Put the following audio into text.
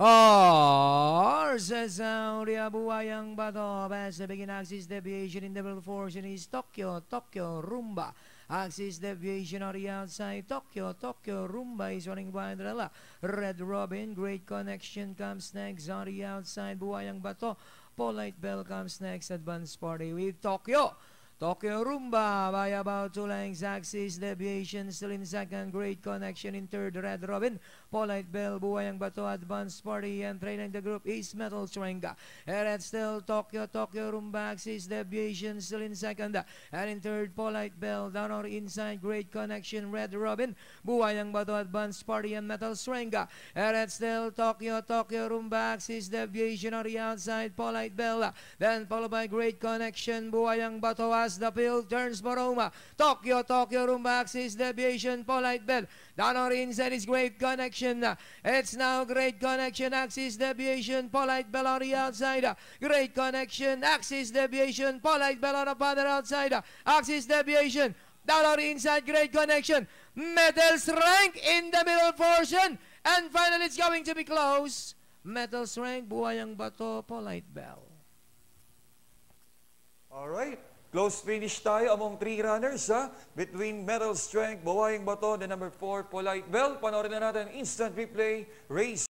Saudia Buayang Bato Pacific in Axis Deviation in double fortune is Tokyo Tokyo Rumba Axis Deviation on the outside Tokyo Tokyo Rumba is running by the left Red Robin Great Connection comes next on the outside Buayang Bato Polite Bell comes next Advance Party with Tokyo Tokyo Rumba by about two lengths. Axis deviation still in second. Great connection in third. Red Robin. Polite Bell. Buwayang Bato. Advanced Party. And training the group is Metal Swenga. Red still. Tokyo. Tokyo Rumba. Axis deviation still in second. And in third. Polite Bell. Down or inside. Great connection. Red Robin. Buwayang Bato. Advanced Party. And Metal Swenga. Red still. Tokyo. Tokyo Rumba. Axis deviation on the outside. Polite Bell. Then followed by Great Connection. Buwayang Bato the field turns roma Tokyo, Tokyo, is deviation, polite bell. Down Rins and is great connection. It's now great connection, axis deviation, polite bell on the outside. Great connection, axis deviation, polite bell on the other outside. Axis deviation, down on inside, great connection. Metals rank in the middle portion. And finally, it's going to be close. Metals rank, buhay ang bato, polite bell. All right. Close finish tayo among three runners ha? between Metal Strength, Bawayang Bato, the number 4, Polite Bell. Panorin na natin instant replay, race.